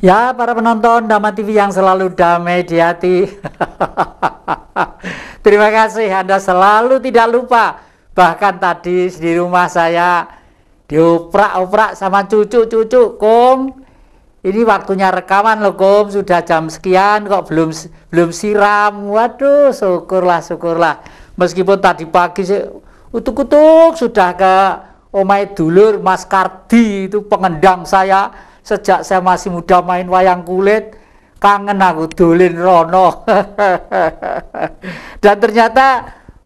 Ya, para penonton Dama TV yang selalu damai di hati. Terima kasih Anda selalu tidak lupa. Bahkan tadi di rumah saya dioprak-oprak sama cucu-cucu, Kom. Ini waktunya rekaman loh, Kom. Sudah jam sekian kok belum belum siram. Waduh, syukurlah, syukurlah. Meskipun tadi pagi utuk-utuk sudah ke Omai Dulur Mas Kardi itu pengendang saya sejak saya masih muda main wayang kulit kangen aku dolin rono dan ternyata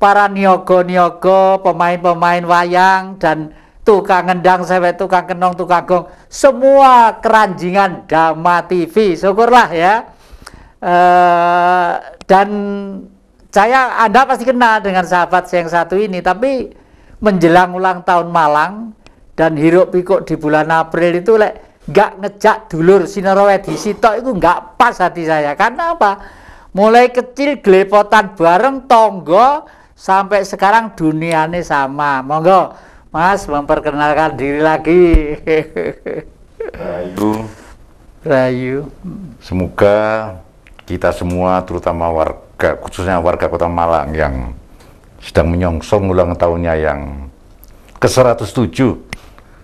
para niogo-niogo pemain-pemain wayang dan tukang ngendang sampai tukang kenong tukang gong semua keranjingan Dama TV syukurlah ya e, dan saya Anda pasti kenal dengan sahabat saya yang satu ini tapi menjelang ulang tahun Malang dan hiruk pikuk di bulan April itu like, gak ngejak dulur sinarowedi situ itu gak pas hati saya karena apa mulai kecil gelepotan bareng tonggo sampai sekarang dunia ini sama monggo mas memperkenalkan diri lagi Rayu Rayu semoga kita semua terutama warga khususnya warga kota Malang yang sedang menyongsong ulang tahunnya yang ke 107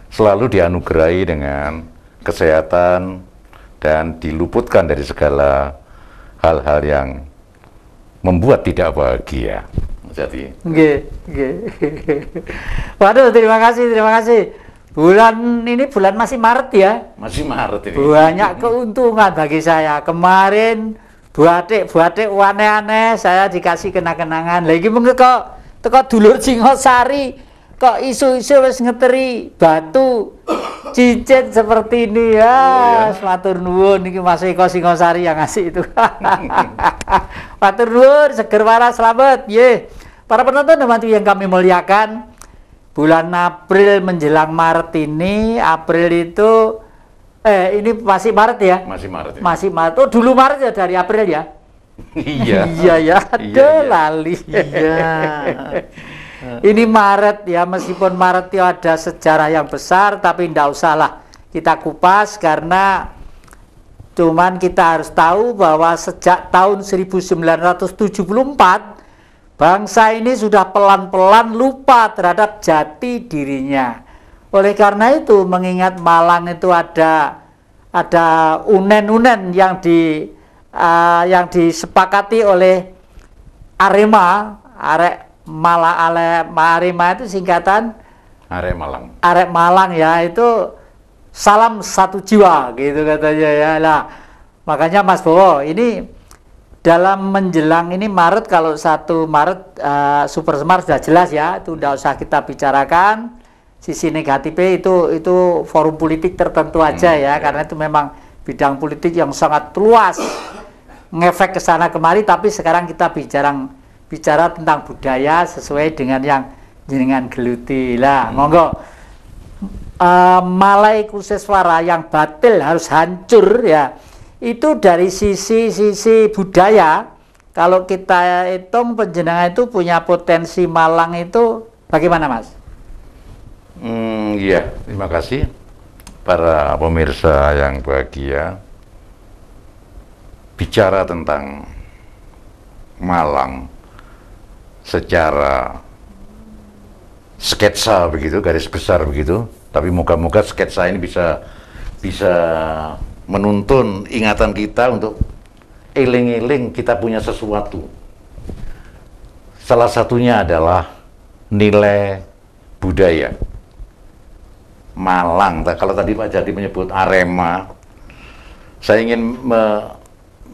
selalu dianugerahi dengan kesehatan dan diluputkan dari segala hal-hal yang membuat tidak bahagia. Jadi. Oke, oke. Waduh, terima kasih, terima kasih. Bulan ini bulan masih Maret ya. Masih Maret ini. Banyak keuntungan bagi saya. Kemarin buatik buatik aneh-aneh saya dikasih kenang-kenangan. Lagi mengko kok teko dulur Singosari kok isu-isu wis ngeteri batu cicit seperti ini ya. Oh, iya. Matur nuwun niki Mas Eko Singosari yang ngasih itu. Matur nuwun seger waras selamat. Ye. Para penonton dan yang kami muliakan, bulan April menjelang Maret ini, April itu eh ini masih Maret ya? Masih Maret. Ya. Masih Maret. Oh, dulu Maret ya dari April ya? iya. iya ya, ada iya. iya. lali. Iya. Eh. Ini Maret ya, meskipun Maret itu ada sejarah yang besar, tapi tidak usahlah kita kupas karena cuman kita harus tahu bahwa sejak tahun 1974 bangsa ini sudah pelan-pelan lupa terhadap jati dirinya. Oleh karena itu mengingat Malang itu ada ada unen-unen yang di uh, yang disepakati oleh Arema, arek Mala Ale Marima itu singkatan Arek Malang. Arek Malang ya itu salam satu jiwa gitu katanya ya lah makanya Mas Bowo ini dalam menjelang ini Maret kalau satu Maret uh, Super Smart sudah jelas ya itu tidak usah kita bicarakan sisi negatifnya itu itu forum politik tertentu hmm, aja hmm, ya, ya karena itu memang bidang politik yang sangat luas ngefek ke sana kemari tapi sekarang kita bicara bicara tentang budaya sesuai dengan yang jenengan geluti lah hmm. monggo e, malai kuseswara yang batil harus hancur ya itu dari sisi-sisi budaya kalau kita hitung penjenengan itu punya potensi Malang itu bagaimana mas? Hmm, iya terima kasih para pemirsa yang bahagia bicara tentang Malang secara sketsa begitu, garis besar begitu. Tapi moga-moga sketsa ini bisa bisa menuntun ingatan kita untuk eling-eling kita punya sesuatu. Salah satunya adalah nilai budaya. Malang, kalau tadi Pak Jadi menyebut Arema, saya ingin me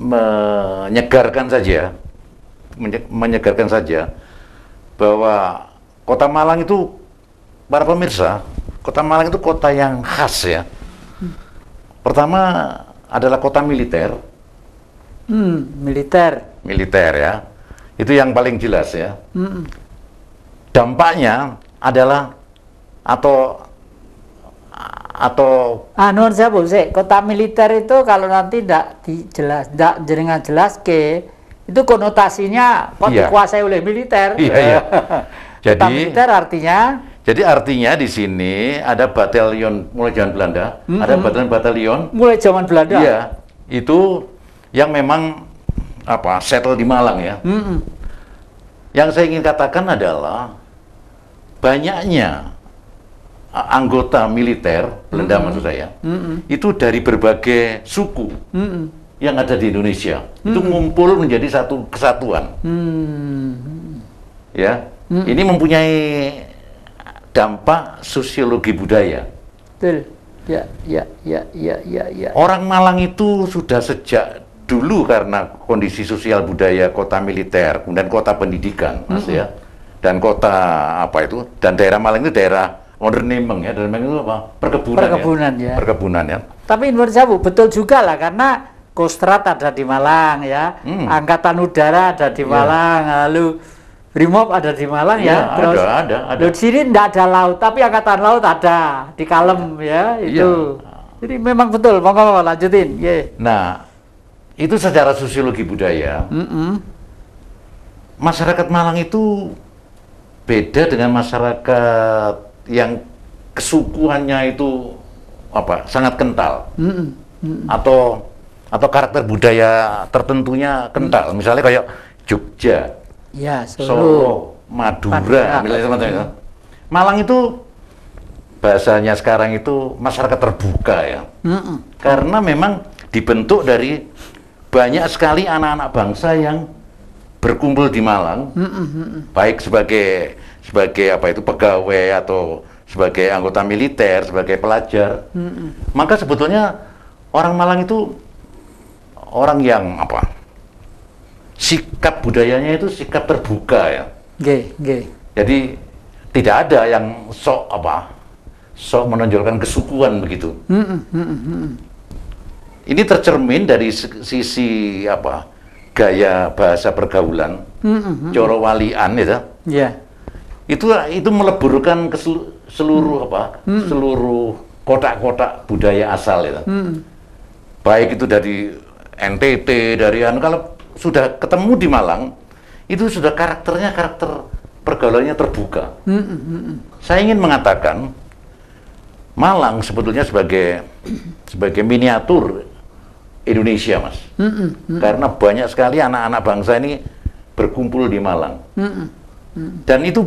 menyegarkan saja menyegarkan saja bahwa kota Malang itu para pemirsa, kota Malang itu kota yang khas ya. Hmm. Pertama adalah kota militer. Hmm, militer. Militer ya. Itu yang paling jelas ya. Hmm. Dampaknya adalah atau atau Nur saya boleh kota militer itu kalau nanti tidak dijelas tidak jaringan jelas ke itu konotasinya kok iya. dikuasai oleh militer. Iya, iya. jadi militer artinya jadi artinya di sini ada batalion mulai zaman Belanda, mm -hmm. ada batalion-batalion mulai zaman Belanda. Iya, itu yang memang apa settle di Malang ya. Mm -hmm. Yang saya ingin katakan adalah banyaknya anggota militer Belanda mm -hmm. maksud saya mm -hmm. itu dari berbagai suku. Mm -hmm yang ada di Indonesia hmm. itu ngumpul menjadi satu kesatuan. Hmm. Ya, hmm. ini mempunyai dampak sosiologi budaya. Betul. Ya, ya, ya, ya, ya, ya. Orang Malang itu sudah sejak dulu karena kondisi sosial budaya kota militer, kemudian kota pendidikan, Mas hmm. ya. Dan kota apa itu? Dan daerah Malang itu daerah modernimeng ya, onderneming itu apa? Perkebunan. Ya. Perkebunan ya. ya. Perkebunan ya. Tapi menurut saya betul juga lah karena Kostrat ada di Malang ya, hmm. Angkatan Udara ada di iya. Malang, lalu eh, Brimob ada di Malang iya, ya, ya terus ada, ada, ada. di sini tidak ada laut, tapi angkatan laut ada di Kalem iya. ya, itu. Yeah. Jadi memang betul, monggo lanjutin. Yeah. Nah, itu secara sosiologi budaya, mm -mm. masyarakat Malang itu beda dengan masyarakat yang kesukuhannya itu apa sangat kental, mm -mm. Mm -mm. atau atau karakter budaya tertentunya kental. Hmm. Misalnya kayak Jogja, ya, Solo, Solo Madura, Madura. Teman -teman. Gitu. Malang itu bahasanya sekarang itu masyarakat terbuka ya. Hmm. Karena memang dibentuk dari banyak sekali anak-anak bangsa yang berkumpul di Malang, hmm. baik sebagai sebagai apa itu pegawai atau sebagai anggota militer, sebagai pelajar. Hmm. Maka sebetulnya orang Malang itu orang yang apa sikap budayanya itu sikap terbuka ya. Gay, gay. Jadi tidak ada yang sok apa sok menonjolkan kesukuan begitu. Mm -mm, mm Ini tercermin dari sisi apa gaya bahasa pergaulan, hmm, coro walian itu. Yeah. Itu itu meleburkan ke seluruh apa seluruh kotak-kotak budaya asal itu. Baik itu dari NTT dari anu kalau sudah ketemu di Malang itu sudah karakternya karakter pergaulannya terbuka. Mm -mm. Saya ingin mengatakan Malang sebetulnya sebagai sebagai miniatur Indonesia, Mas. Mm Karena banyak sekali anak-anak bangsa ini berkumpul di Malang. Dan itu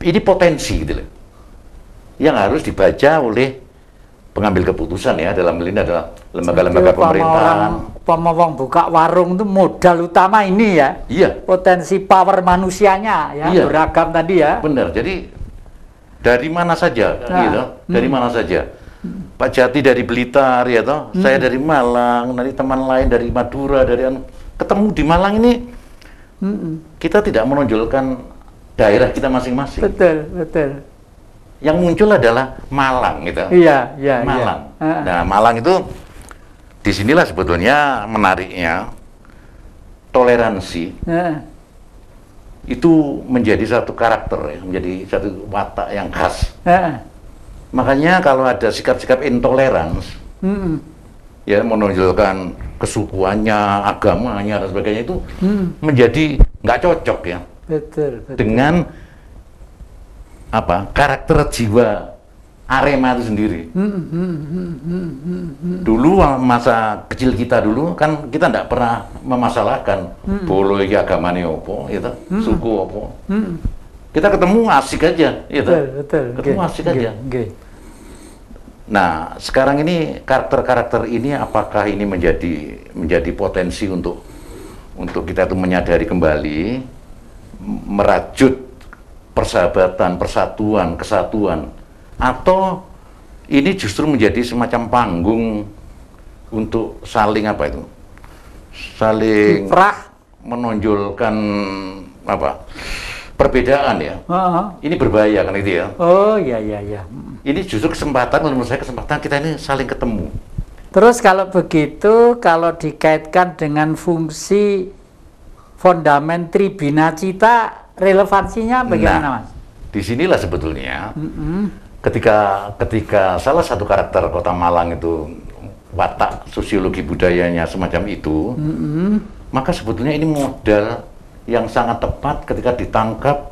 ini potensi gitu loh. Yang harus dibaca oleh pengambil keputusan ya dalam hal ini adalah lembaga-lembaga pemerintahan. pemohon buka warung itu modal utama ini ya. Iya. Potensi power manusianya ya iya. beragam tadi ya. Benar. Jadi dari mana saja nah. gitu, hmm. dari mana saja. Pak Jati dari Blitar ya toh, hmm. saya dari Malang, nanti teman lain dari Madura, dari an ketemu di Malang ini hmm. kita tidak menonjolkan daerah kita masing-masing. Betul, betul yang muncul adalah Malang gitu. Iya, iya. iya. Malang. Iya. Nah, Malang itu disinilah sebetulnya menariknya toleransi iya. itu menjadi satu karakter, ya, menjadi satu watak yang khas. Iya. Makanya kalau ada sikap-sikap intolerans, mm ya menonjolkan kesukuannya, agamanya dan sebagainya itu mm. menjadi nggak cocok ya. Betul, betul. Dengan apa karakter jiwa Arema itu sendiri. dulu masa kecil kita dulu kan kita tidak pernah memasalahkan hmm. bolo iki agamane ya opo, hmm. suku opo. Hmm. Kita ketemu asik aja, itu ya Ketemu asik aja. Nah, sekarang ini karakter-karakter ini apakah ini menjadi menjadi potensi untuk untuk kita itu menyadari kembali merajut persahabatan, persatuan, kesatuan atau ini justru menjadi semacam panggung untuk saling apa itu? Saling Perah. menonjolkan apa? Perbedaan ya. Uh-huh. Ini berbahaya kan itu ya. Oh iya iya iya. Ini justru kesempatan menurut saya kesempatan kita ini saling ketemu. Terus kalau begitu kalau dikaitkan dengan fungsi fondamen tribina cita relevansinya nah, bagaimana nah, mas? sinilah sebetulnya mm -hmm. ketika ketika salah satu karakter kota Malang itu watak sosiologi budayanya semacam itu, mm -hmm. maka sebetulnya ini modal yang sangat tepat ketika ditangkap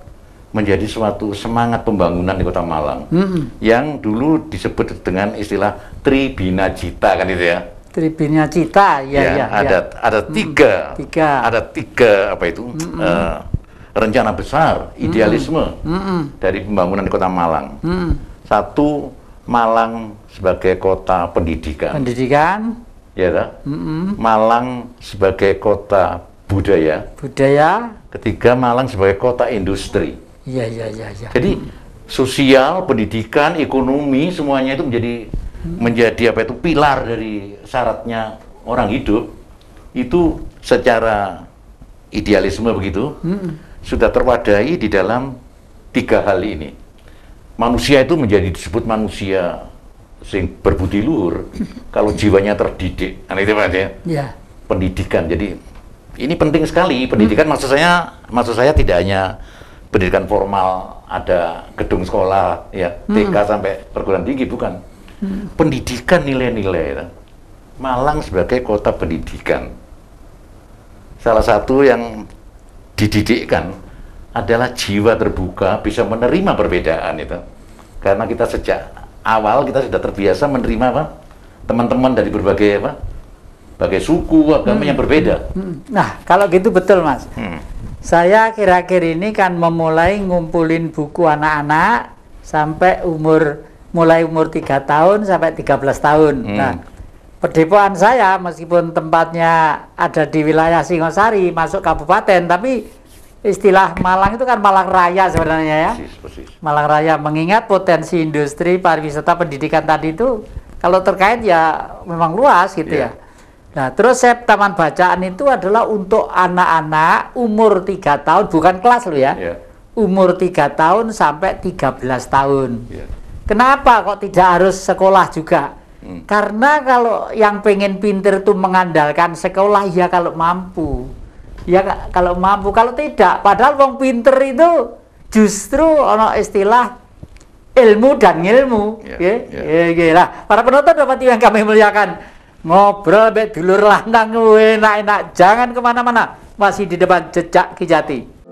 menjadi suatu semangat pembangunan di kota Malang mm -hmm. yang dulu disebut dengan istilah Tribina Cita kan itu ya Tribina Cita iya, ya, ya, ya ada ya. ada tiga, mm -hmm. tiga ada tiga apa itu mm -hmm rencana besar, idealisme mm -mm. dari pembangunan di Kota Malang. Mm -mm. Satu, Malang sebagai kota pendidikan. Pendidikan. Ya, Mm Malang sebagai kota budaya. Budaya. Ketiga, Malang sebagai kota industri. Iya, iya, iya. Ya. Jadi, sosial, pendidikan, ekonomi, semuanya itu menjadi mm. menjadi apa itu pilar dari syaratnya orang hidup itu secara idealisme begitu mm sudah terwadahi di dalam tiga hal ini. Manusia itu menjadi disebut manusia sing berbudi luhur kalau jiwanya terdidik. Nah, itu Pak ya. ya. Pendidikan. Jadi ini penting sekali pendidikan hmm. maksud saya maksud saya tidak hanya pendidikan formal ada gedung sekolah ya TK hmm. sampai perguruan tinggi bukan. Hmm. Pendidikan nilai-nilai. Ya. Malang sebagai kota pendidikan. Salah satu yang dididikkan adalah jiwa terbuka, bisa menerima perbedaan itu. Karena kita sejak awal kita sudah terbiasa menerima apa? teman-teman dari berbagai apa? berbagai suku, agama hmm. yang berbeda. Hmm. Nah, kalau gitu betul, Mas. Hmm. Saya akhir-akhir ini kan memulai ngumpulin buku anak-anak sampai umur mulai umur 3 tahun sampai 13 tahun. Hmm. Nah, Perdepoan saya meskipun tempatnya ada di wilayah Singosari masuk kabupaten tapi istilah Malang itu kan Malang Raya sebenarnya ya. Malang Raya mengingat potensi industri pariwisata pendidikan tadi itu kalau terkait ya memang luas gitu yeah. ya. Nah, terus saya taman bacaan itu adalah untuk anak-anak umur 3 tahun, bukan kelas lo ya. Yeah. Umur 3 tahun sampai 13 tahun. Yeah. Kenapa kok tidak harus sekolah juga? Karena kalau yang pengen pinter itu mengandalkan sekolah ya kalau mampu. Ya kalau mampu, kalau tidak padahal wong pinter itu justru ono istilah ilmu dan ilmu. Yeah, yeah. Yeah. Yeah, yeah. para penonton dapat yang kami muliakan. Ngobrol bek dulur lantang enak-enak. Jangan kemana-mana. Masih di depan jejak Kijati.